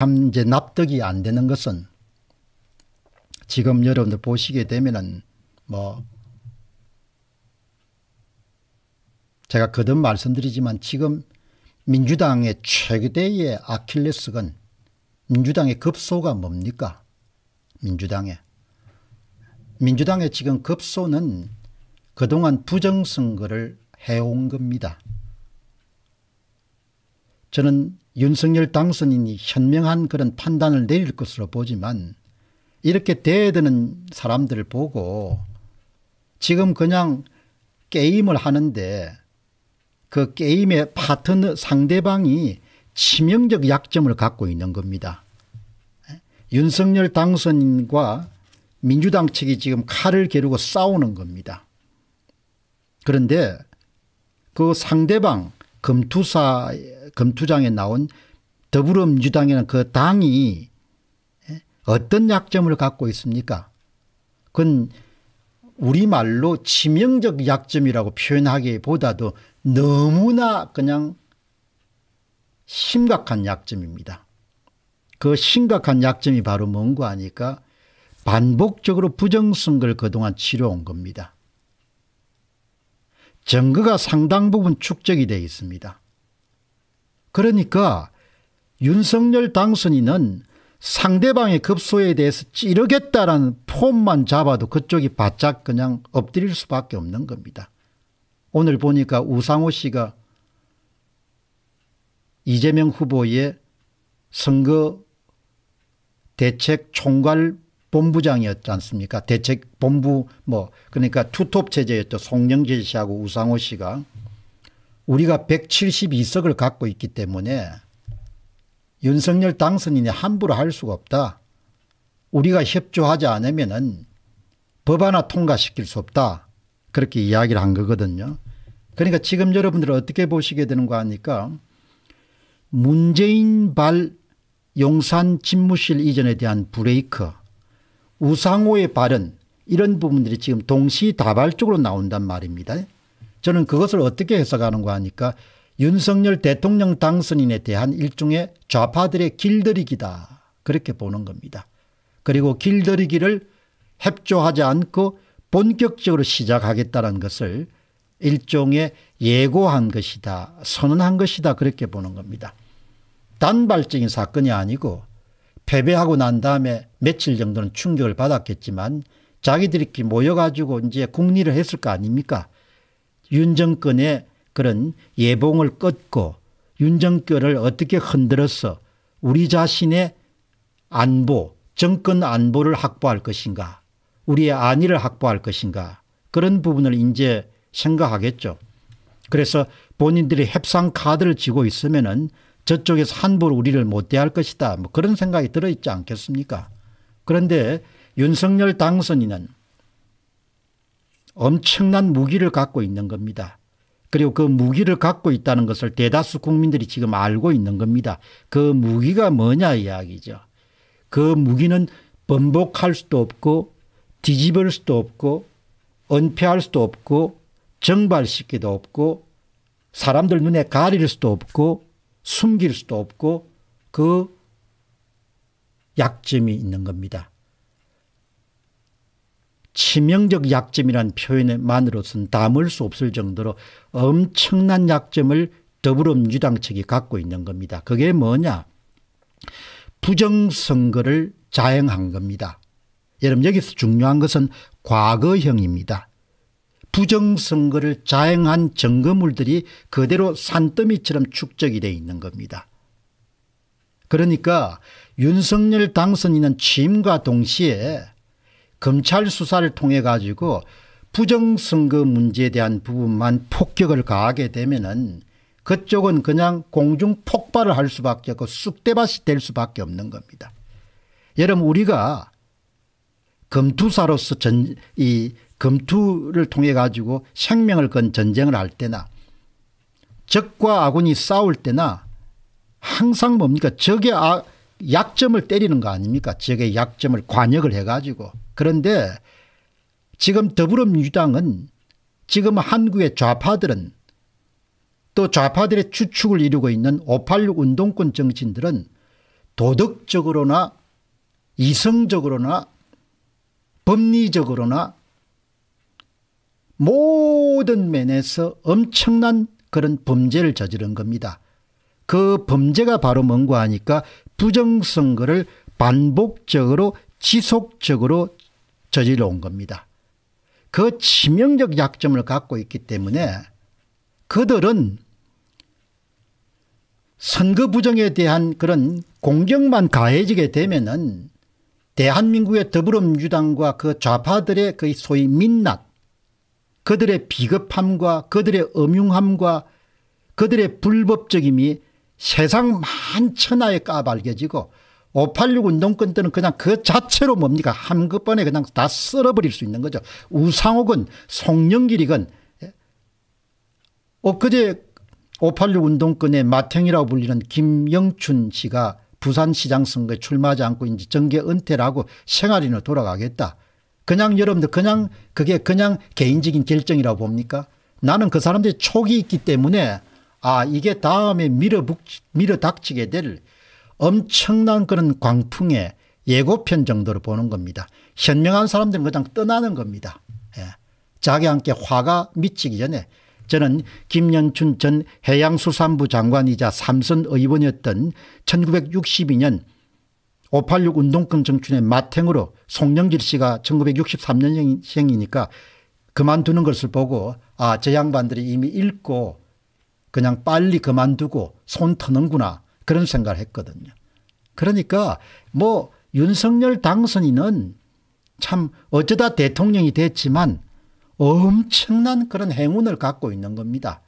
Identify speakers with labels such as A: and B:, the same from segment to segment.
A: 참 이제 납득이 안 되는 것은 지금 여러분들 보시게 되면은 뭐 제가 거듭 말씀드리지만 지금 민주당의 최대의 아킬레스건 민주당의 급소가 뭡니까? 민주당의 민주당의 지금 급소는 그동안 부정선거를 해온 겁니다. 저는 윤석열 당선인이 현명한 그런 판단을 내릴 것으로 보지만 이렇게 대드는 사람들을 보고 지금 그냥 게임을 하는데 그 게임의 파트너 상대방이 치명적 약점을 갖고 있는 겁니다. 윤석열 당선인과 민주당 측이 지금 칼을 겨루고 싸우는 겁니다. 그런데 그 상대방 검투사 검투장에 나온 더불어민주당이라는 그 당이 예? 어떤 약점을 갖고 있습니까? 그건 우리말로 치명적 약점이라고 표현하기보다도 너무나 그냥 심각한 약점입니다. 그 심각한 약점이 바로 뭔고 하니까 반복적으로 부정선거를 그동안 치러온 겁니다. 증거가 상당 부분 축적이 되어 있습니다. 그러니까 윤석열 당선인은 상대방의 급소에 대해서 찌르겠다라는 폼만 잡아도 그쪽이 바짝 그냥 엎드릴 수밖에 없는 겁니다. 오늘 보니까 우상호 씨가 이재명 후보의 선거 대책 총괄 본부장이었지 않습니까? 대책 본부 뭐 그러니까 투톱 체제였죠. 송영길 씨하고 우상호 씨가 우리가 172석을 갖고 있기 때문에 윤석열 당선인이 함부로 할 수가 없다. 우리가 협조하지 않으면 은법 하나 통과시킬 수 없다. 그렇게 이야기를 한 거거든요. 그러니까 지금 여러분들 어떻게 보시게 되는 거 아니까 문재인 발 용산 집무실 이전에 대한 브레이크 우상호의 발언 이런 부분들이 지금 동시다발적으로 나온단 말입니다. 저는 그것을 어떻게 해석하는가 하니까 윤석열 대통령 당선인에 대한 일종의 좌파들의 길들이기다 그렇게 보는 겁니다. 그리고 길들이기를 협조하지 않고 본격적으로 시작하겠다는 것을 일종의 예고한 것이다 선언한 것이다 그렇게 보는 겁니다. 단발적인 사건이 아니고 패배하고 난 다음에 며칠 정도는 충격을 받았겠지만 자기들끼리 모여가지고 이제 국리를 했을 거 아닙니까 윤정권의 그런 예봉을 끊고 윤정권을 어떻게 흔들어서 우리 자신의 안보 정권 안보를 확보할 것인가 우리의 안위를 확보할 것인가 그런 부분을 이제 생각하겠죠. 그래서 본인들이 협상 카드를 쥐고 있으면 은 저쪽에서 함부로 우리를 못 대할 것이다 뭐 그런 생각이 들어있지 않겠습니까 그런데 윤석열 당선인은 엄청난 무기를 갖고 있는 겁니다. 그리고 그 무기를 갖고 있다는 것을 대다수 국민들이 지금 알고 있는 겁니다. 그 무기가 뭐냐 이야기죠. 그 무기는 번복할 수도 없고 뒤집을 수도 없고 은폐할 수도 없고 정발시키도 없고 사람들 눈에 가릴 수도 없고 숨길 수도 없고 그 약점이 있는 겁니다. 치명적 약점이란 표현만으로서는 담을 수 없을 정도로 엄청난 약점을 더불어민주당 측이 갖고 있는 겁니다. 그게 뭐냐 부정선거를 자행한 겁니다. 여러분 여기서 중요한 것은 과거형입니다. 부정선거를 자행한 증거물들이 그대로 산더미처럼 축적이 되어 있는 겁니다. 그러니까 윤석열 당선인은 취임과 동시에 검찰 수사를 통해 가지고 부정선거 문제에 대한 부분만 폭격을 가하게 되면은 그쪽은 그냥 공중 폭발을 할 수밖에 없고 쑥대밭이 될 수밖에 없는 겁니다. 여러분 우리가 검투사로서 전, 이 검투를 통해 가지고 생명을 건 전쟁을 할 때나 적과 아군이 싸울 때나 항상 뭡니까 적의 아, 약점을 때리는 거 아닙니까 적의 약점을 관역을 해가지고 그런데 지금 더불어민주당은 지금 한국의 좌파들은 또 좌파들의 추측을 이루고 있는 586 운동권 정치인들은 도덕적으로나 이성적으로나 법리적으로나 모든 면에서 엄청난 그런 범죄를 저지른 겁니다. 그 범죄가 바로 뭔가 하니까 부정선거를 반복적으로 지속적으로 저질러 온 겁니다. 그 치명적 약점을 갖고 있기 때문에 그들은 선거 부정에 대한 그런 공격만 가해지게 되면은 대한민국의 더불어민주당과 그 좌파들의 그 소위 민낯 그들의 비겁함과 그들의 음흉함과 그들의 불법적임이 세상 만천하에 까발겨지고 586 운동권 때는 그냥 그 자체로 뭡니까 한꺼번에 그냥 다 쓸어버릴 수 있는 거죠. 우상욱은 송영길이건 엊그제 예? 어, 586 운동권의 마탱이라고 불리는 김영춘 씨가 부산시장 선거에 출마하지 않고 이제 정계 은퇴를 하고 생활인으로 돌아가겠다. 그냥 여러분들 그냥 그게 그냥 개인적인 결정이라고 봅니까 나는 그 사람들이 촉이 있기 때문에 아 이게 다음에 밀어붙, 밀어닥치게 될 엄청난 그런 광풍의 예고편 정도로 보는 겁니다. 현명한 사람들은 그냥 떠나는 겁니다. 예. 자기한테 화가 미치기 전에 저는 김영춘 전 해양수산부 장관이자 삼선 의원이었던 1962년 586 운동권 정춘의 마탱으로 송영길 씨가 1963년생이니까 그만두는 것을 보고 아, 저 양반들이 이미 읽고 그냥 빨리 그만두고 손 터는구나 그런 생각을 했거든요. 그러니까 뭐 윤석열 당선인은 참 어쩌다 대통령이 됐지만 엄청난 그런 행운을 갖고 있는 겁니다.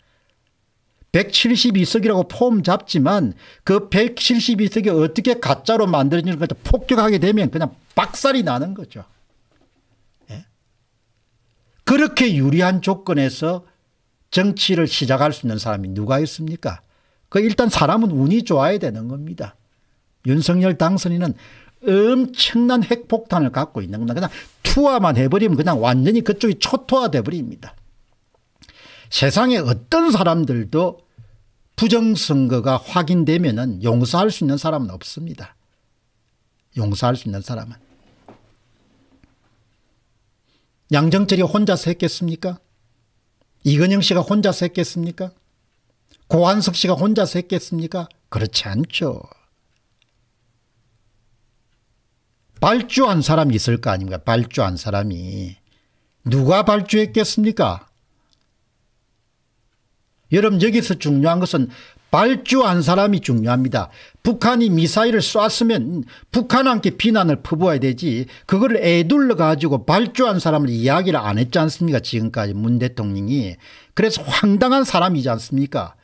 A: 172석이라고 폼 잡지만 그 172석이 어떻게 가짜로 만들어지는 것 폭격하게 되면 그냥 박살이 나는 거죠. 예? 그렇게 유리한 조건에서 정치를 시작할 수 있는 사람이 누가 있습니까? 그 일단 사람은 운이 좋아야 되는 겁니다. 윤석열 당선인은 엄청난 핵폭탄을 갖고 있는 겁니다. 그냥 투하만 해버리면 그냥 완전히 그쪽이 초토화돼 버립니다. 세상에 어떤 사람들도 부정선거가 확인되면 은 용서할 수 있는 사람은 없습니다. 용서할 수 있는 사람은. 양정철이 혼자서 했겠습니까? 이건영 씨가 혼자서 했겠습니까? 고한석 씨가 혼자서 했겠습니까? 그렇지 않죠. 발주한 사람이 있을 거 아닙니까? 발주한 사람이. 누가 발주했겠습니까? 여러분 여기서 중요한 것은 발주한 사람이 중요합니다. 북한이 미사일을 쐈으면 북한한테 비난을 퍼부어야 되지 그걸 애둘러 가지고 발주한 사람을 이야기를 안 했지 않습니까 지금까지 문 대통령이. 그래서 황당한 사람이지 않습니까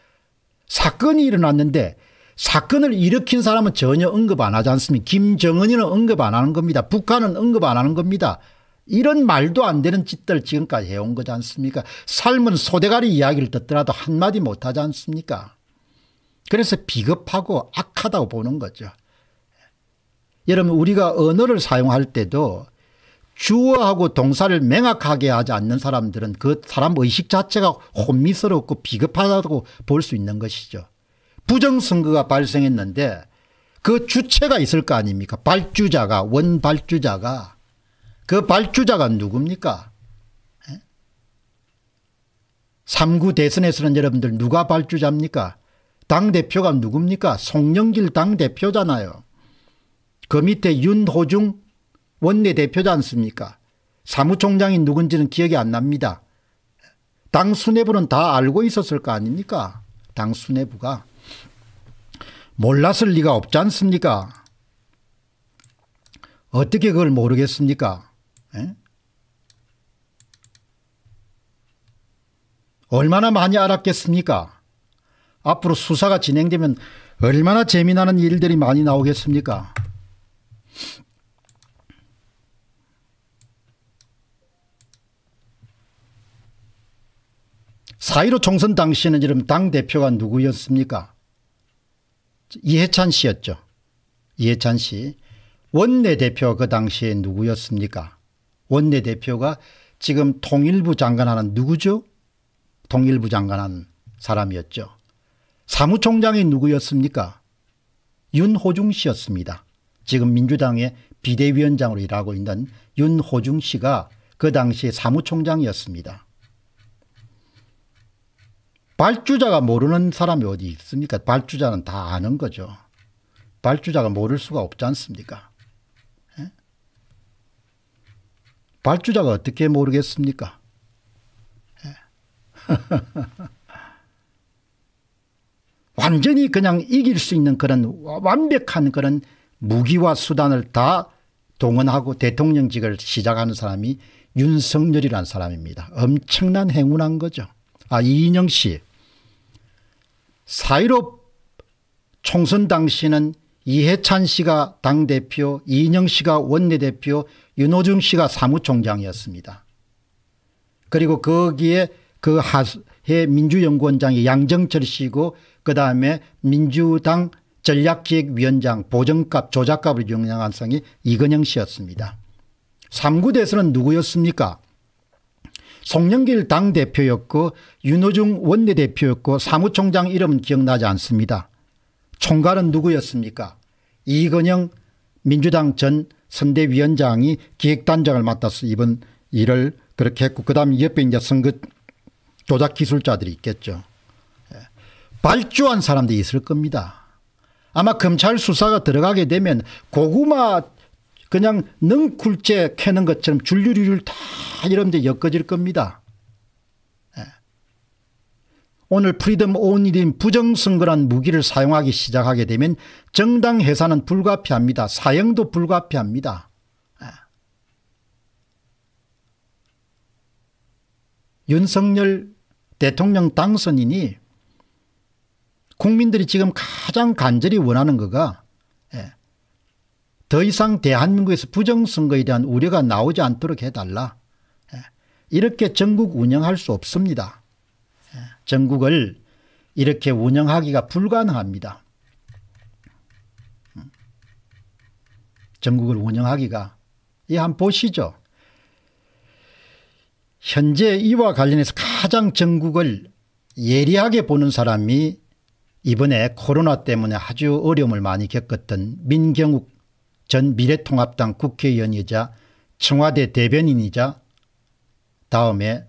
A: 사건이 일어났는데 사건을 일으킨 사람은 전혀 언급 안 하지 않습니까 김정은이는 언급 안 하는 겁니다. 북한은 언급 안 하는 겁니다. 이런 말도 안 되는 짓들 지금까지 해온 거지 않습니까 삶은 소대가리 이야기를 듣더라도 한마디 못하지 않습니까 그래서 비겁하고 악하다고 보는 거죠. 여러분 우리가 언어를 사용할 때도 주어하고 동사를 명확하게 하지 않는 사람들은 그 사람 의식 자체가 혼미스럽고 비겁하다고 볼 수 있는 것이죠. 부정선거가 발생했는데 그 주체가 있을 거 아닙니까 발주자가 원발주자가 그 발주자가 누굽니까 3구 예? 대선에서는 여러분들 누가 발주자입니까 당대표가 누굽니까 송영길 당대표잖아요 그 밑에 윤호중 원내대표지 않습니까 사무총장이 누군지는 기억이 안 납니다. 당 수뇌부는 다 알고 있었을 거 아닙니까 당 수뇌부가. 몰랐을 리가 없지 않습니까 어떻게 그걸 모르겠습니까 에? 얼마나 많이 알았겠습니까 앞으로 수사가 진행되면 얼마나 재미나는 일들이 많이 나오겠습니까 4.15 총선 당시에는 지금 당대표가 누구였습니까? 이해찬 씨였죠. 이해찬 씨. 원내대표 그 당시에 누구였습니까? 원내대표가 지금 통일부 장관하는 누구죠? 통일부 장관한 사람이었죠. 사무총장이 누구였습니까? 윤호중 씨였습니다. 지금 민주당의 비대위원장으로 일하고 있는 윤호중 씨가 그 당시에 사무총장이었습니다. 발주자가 모르는 사람이 어디 있습니까? 발주자는 다 아는 거죠. 발주자가 모를 수가 없지 않습니까? 예? 발주자가 어떻게 모르겠습니까? 예. 완전히 그냥 이길 수 있는 그런 완벽한 그런 무기와 수단을 다 동원하고 대통령직을 시작하는 사람이 윤석열이라는 사람입니다. 엄청난 행운한 거죠. 아 이인영 씨4.15 총선 당시는 이해찬 씨가 당대표 이인영 씨가 원내대표 윤호중 씨가 사무총장이었습니다. 그리고 거기에 그 하해 민주연구원장이 양정철 씨고 그다음에 민주당 전략기획위원장 보정값 조작값을 영향한 성이 이건영 씨였습니다. 3구대에서는 누구였습니까 송영길 당대표였고 윤호중 원내대표였고 사무총장 이름 은 기억나지 않습니다. 총괄은 누구였습니까 이건영 민주당 전 선대위원장이 기획단장을 맡아서 이번 일을 그렇게 했고 그다음 옆에 이제 선거 조작 기술자들이 있겠죠. 예. 발주한 사람들이 있을 겁니다. 아마 검찰 수사가 들어가게 되면 고구마 그냥 능굴째 캐는 것처럼 줄줄줄 다이런데 엮어질 겁니다. 예. 오늘 프리덤 온일인 부정선거란 무기를 사용하기 시작하게 되면 정당 해산은 불가피합니다. 사형도 불가피합니다. 예. 윤석열 대통령 당선인이 국민들이 지금 가장 간절히 원하는 거가 더 이상 대한민국에서 부정선거에 대한 우려가 나오지 않도록 해달라. 예. 이렇게 전국 운영할 수 없습니다. 예. 전국을 이렇게 운영하기가 불가능합니다. 음. 전국을 운영하기가 이 한번 보시죠. 현재 이와 관련해서 가장 전국을 예리하게 보는 사람이 이번에 코로나 때문에 아주 어려움을 많이 겪었던 민경욱 전 미래통합당 국회의원이자 청와대 대변인이자 다음에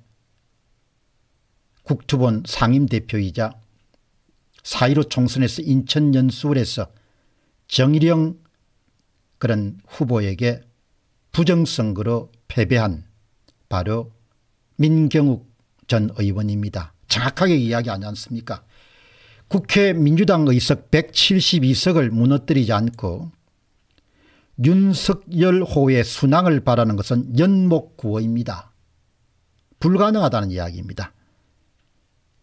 A: 국투본 상임대표이자 4.15 총선에서 인천연수원에서 정일영 그런 후보에게 부정선거로 패배한 바로 민경욱 전 의원입니다. 정확하게 이야기하지 않습니까 국회 민주당 의석 172석을 무너뜨리지 않고 윤석열호의 순항을 바라는 것은 연목구호입니다. 불가능하다는 이야기입니다.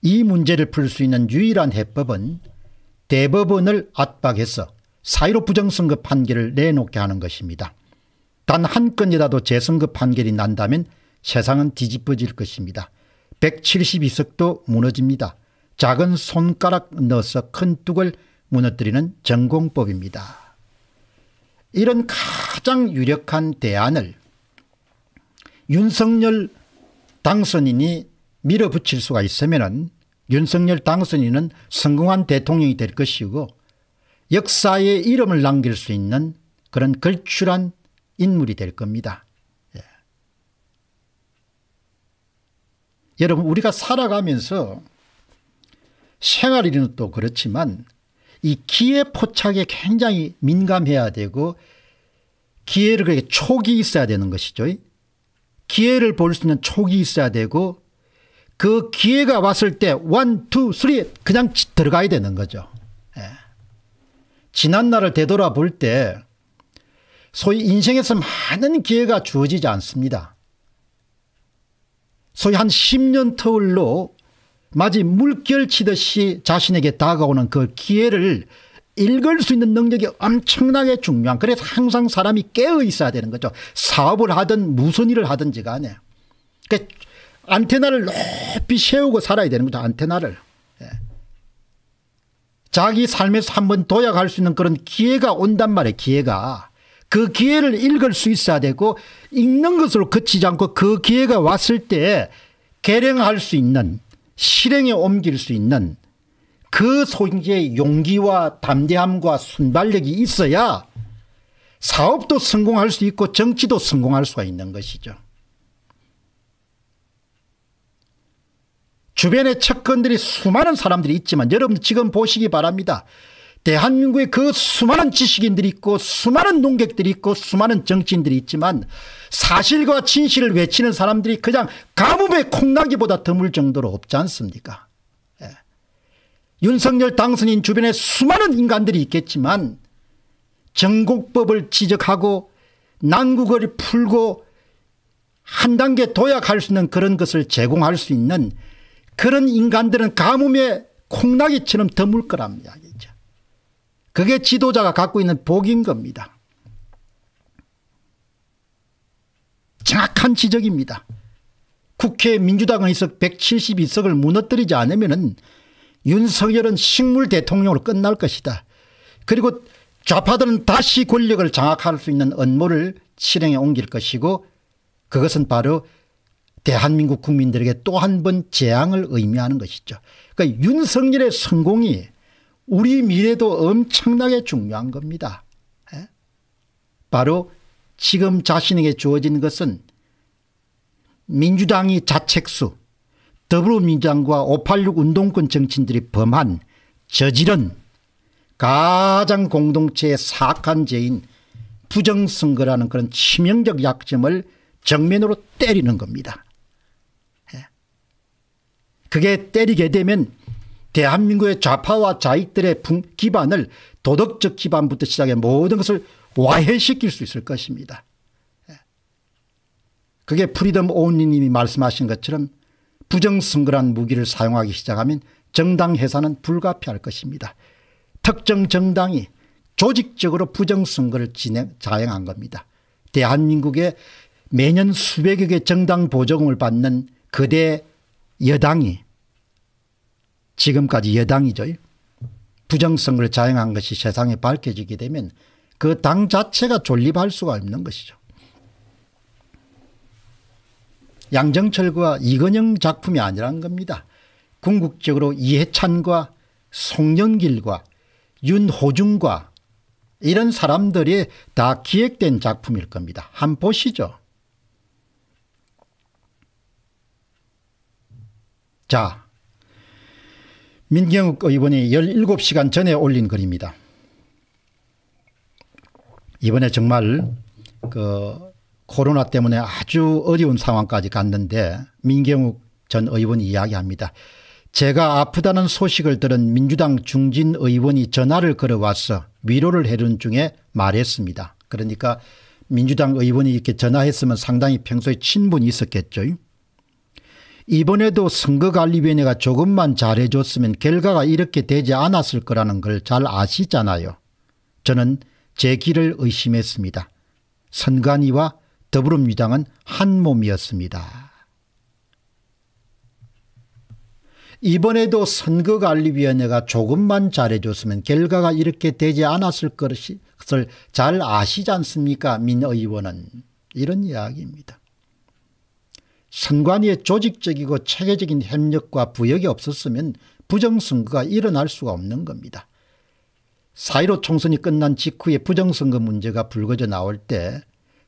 A: 이 문제를 풀 수 있는 유일한 해법은 대법원을 압박해서 사이로 부정선거 판결을 내놓게 하는 것입니다. 단 한 건이라도 재선거 판결이 난다면 세상은 뒤집어질 것입니다. 172석도 무너집니다. 작은 손가락 넣어서 큰 뚝을 무너뜨리는 전공법입니다. 이런 가장 유력한 대안을 윤석열 당선인이 밀어붙일 수가 있으면 윤석열 당선인은 성공한 대통령이 될 것이고 역사에 이름을 남길 수 있는 그런 걸출한 인물이 될 겁니다. 예. 여러분 우리가 살아가면서 생활이는 또 그렇지만 이 기회 포착에 굉장히 민감해야 되고 기회를 그렇게 촉이 있어야 되는 것이죠. 기회를 볼 수 있는 촉이 있어야 되고 그 기회가 왔을 때 원, 투, 쓰리 그냥 들어가야 되는 거죠. 예. 지난 날을 되돌아볼 때 소위 인생에서 많은 기회가 주어지지 않습니다. 소위 한 10년 터울로 마치 물결 치듯이 자신에게 다가오는 그 기회를 읽을 수 있는 능력이 엄청나게 중요한 그래서 항상 사람이 깨어 있어야 되는 거죠. 사업을 하든 무슨 일을 하든지가 아니에요. 그러니까 안테나를 높이 세우고 살아야 되는 거죠. 안테나를. 예. 자기 삶에서 한 번 도약할 수 있는 그런 기회가 온단 말이에요. 기회가. 그 기회를 읽을 수 있어야 되고 읽는 것으로 그치지 않고 그 기회가 왔을 때 계량할 수 있는 실행에 옮길 수 있는 그소인지의 용기와 담대함과 순발력이 있어야 사업도 성공할 수 있고 정치도 성공할 수가 있는 것이죠. 주변에 측근들이 수많은 사람들이 있지만 여러분 지금 보시기 바랍니다. 대한민국에 그 수많은 지식인들이 있고 수많은 농객들이 있고 수많은 정치인들이 있지만 사실과 진실을 외치는 사람들이 그냥 가뭄에 콩나기보다 드물 정도로 없지 않습니까 예. 윤석열 당선인 주변에 수많은 인간들이 있겠지만 정곡법을 지적하고 난국을 풀고 한 단계 도약할 수 있는 그런 것을 제공할 수 있는 그런 인간들은 가뭄에 콩나기처럼 드물 거랍니다. 그게 지도자가 갖고 있는 복인 겁니다. 정확한 지적입니다. 국회 민주당 의석 172석을 무너뜨리지 않으면 윤석열은 식물 대통령으로 끝날 것이다. 그리고 좌파들은 다시 권력을 장악할 수 있는 언모를 실행에 옮길 것이고 그것은 바로 대한민국 국민들에게 또 한 번 재앙을 의미하는 것이죠. 그러니까 윤석열의 성공이 우리 미래도 엄청나게 중요한 겁니다. 예? 바로 지금 자신에게 주어진 것은 민주당이 자책수 더불어민주당과 586 운동권 정치인들이 범한 저지른 가장 공동체의 사악한 죄인 부정선거라는 그런 치명적 약점을 정면으로 때리는 겁니다. 예? 그게 때리게 되면 대한민국의 좌파와 좌익들의 기반을 도덕적 기반부터 시작해 모든 것을 와해시킬 수 있을 것입니다. 예. 그게 프리덤 오니님이 말씀하신 것처럼 부정선거란 무기를 사용하기 시작하면 정당 해산은 불가피할 것입니다. 특정 정당이 조직적으로 부정선거를 진행, 자행한 겁니다. 대한민국의 매년 수백억의 정당 보조금을 받는 그대 여당이 지금까지 여당이죠. 부정성을 자행한 것이 세상에 밝혀지게 되면 그 당 자체가 존립할 수가 없는 것이죠. 양정철과 이건영 작품이 아니라는 겁니다. 궁극적으로 이해찬과 송영길과 윤호중과 이런 사람들이 다 기획된 작품일 겁니다. 한 보시죠. 자 민경욱 의원이 17시간 전에 올린 글입니다. 이번에 정말 그 코로나 때문에 아주 어려운 상황까지 갔는데 민경욱 전 의원이 이야기합니다. 제가 아프다는 소식을 들은 민주당 중진 의원이 전화를 걸어와서 위로를 해준 중에 말했습니다. 그러니까 민주당 의원이 이렇게 전화했으면 상당히 평소에 친분이 있었겠죠. 이번에도 선거관리위원회가 조금만 잘해줬으면 결과가 이렇게 되지 않았을 거라는 걸 잘 아시잖아요. 저는 제 길을 의심했습니다. 선관위와 더불어민주당은 한 몸이었습니다. 이번에도 선거관리위원회가 조금만 잘해줬으면 결과가 이렇게 되지 않았을 것을 잘 아시지 않습니까 민 의원은 이런 이야기입니다. 선관위의 조직적이고 체계적인 협력과 부역이 없었으면 부정선거가 일어날 수가 없는 겁니다. 4.15 총선이 끝난 직후에 부정선거 문제가 불거져 나올 때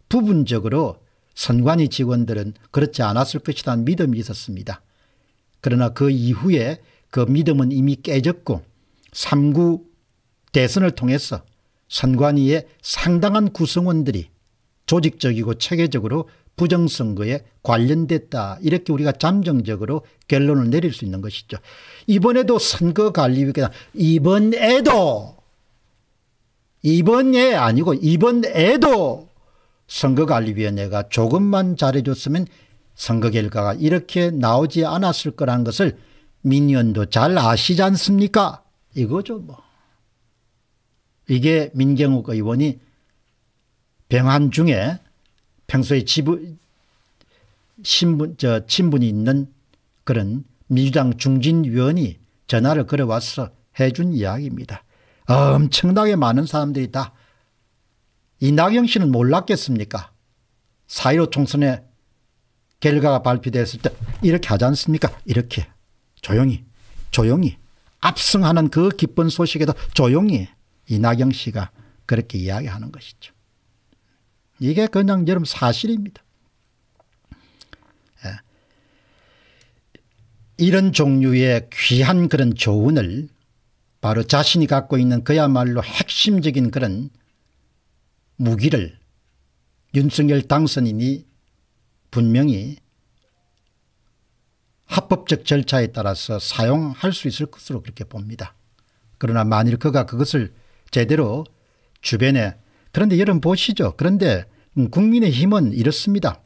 A: 부분적으로 선관위 직원들은 그렇지 않았을 것이라는 믿음이 있었습니다. 그러나 그 이후에 그 믿음은 이미 깨졌고 3구 대선을 통해서 선관위의 상당한 구성원들이 조직적이고 체계적으로 부정선거에 관련됐다. 이렇게 우리가 잠정적으로 결론을 내릴 수 있는 것이죠. 이번에도 선거관리위원회 이번에도 이번에 아니고 이번에도 선거관리위원회가 조금만 잘해줬으면 선거 결과가 이렇게 나오지 않았을 거란 것을 민의원도 잘 아시지 않습니까? 이거죠 뭐. 이게 민경욱 의원이 병환 중에 평소에 지분 신분, 저, 친분이 있는 그런 민주당 중진위원이 전화를 걸어와서 해준 이야기입니다. 엄청나게 많은 사람들이 다 이낙영 씨는 몰랐겠습니까? 4.15총선에 결과가 발표됐을 때 이렇게 하지 않습니까? 이렇게 조용히 조용히 압승하는 그 기쁜 소식에도 조용히 이낙영 씨가 그렇게 이야기하는 것이죠. 이게 그냥 여러분 사실입니다. 예. 이런 종류의 귀한 그런 조언을 바로 자신이 갖고 있는 그야말로 핵심적인 그런 무기를 윤석열 당선인이 분명히 합법적 절차에 따라서 사용할 수 있을 것으로 그렇게 봅니다. 그러나 만일 그가 그것을 제대로 주변에 그런데 여러분 보시죠. 그런데 음, 국민의힘은 이렇습니다.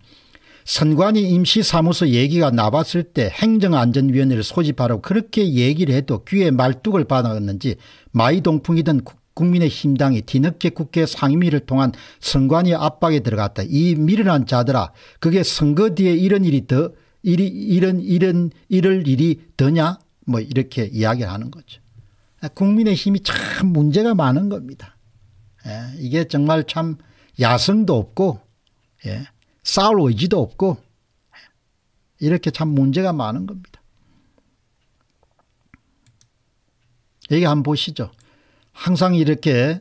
A: 선관위 임시사무소 얘기가 나왔을 때 행정안전위원회를 소집하라고 그렇게 얘기를 해도 귀에 말뚝을 받았는지 마이동풍이든 국민의힘당이 뒤늦게 국회 상임위를 통한 선관위 압박에 들어갔다. 이 미련한 자들아 그게 선거 뒤에 이런 일이 더 일이 이런 이런 이럴 일이 더냐 뭐 이렇게 이야기를 하는 거죠. 국민의힘이 참 문제가 많은 겁니다. 예, 이게 정말 참 야성도 없고 예, 싸울 의지도 없고 예, 이렇게 참 문제가 많은 겁니다. 여기 한번 보시죠. 항상 이렇게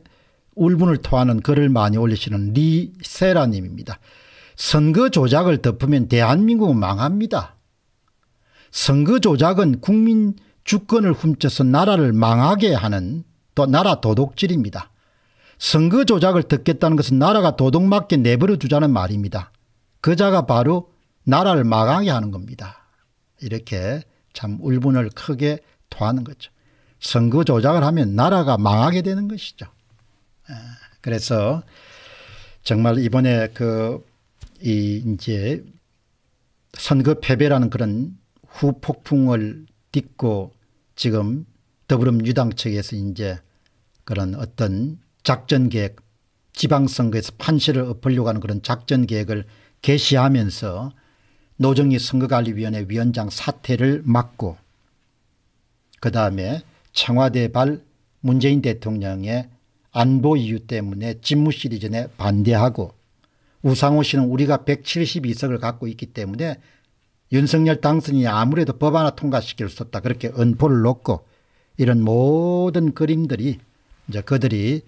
A: 울분을 토하는 글을 많이 올리시는 리세라님입니다. 선거 조작을 덮으면 대한민국은 망합니다. 선거 조작은 국민 주권을 훔쳐서 나라를 망하게 하는 또 나라 도둑질입니다. 선거 조작을 듣겠다는 것은 나라가 도둑맞게 내버려 두자는 말입니다. 그자가 바로 나라를 망하게 하는 겁니다. 이렇게 참 울분을 크게 토하는 거죠. 선거 조작을 하면 나라가 망하게 되는 것이죠. 예, 그래서 정말 이번에 그 이 이제 선거 패배라는 그런 후폭풍을 딛고 지금 더불어민주당 측에서 이제 그런 어떤 작전계획 지방선거에서 판시를 엎으려고 하는 그런 작전계획을 개시하면서 노정희 선거관리위원회 위원장 사퇴를 막고 그 다음에 청와대 발 문재인 대통령의 안보 이유 때문에 집무실 이전에 반대하고 우상호 씨는 우리가 172석을 갖고 있기 때문에 윤석열 당선이 인 아무래도 법 하나 통과시킬 수 없다 그렇게 언포를 놓고 이런 모든 그림들이 이제 그들이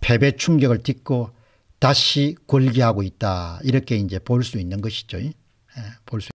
A: 패배 충격을 딛고 다시 굴기하고 있다. 이렇게 이제 볼 수 있는 것이죠. 예, 볼수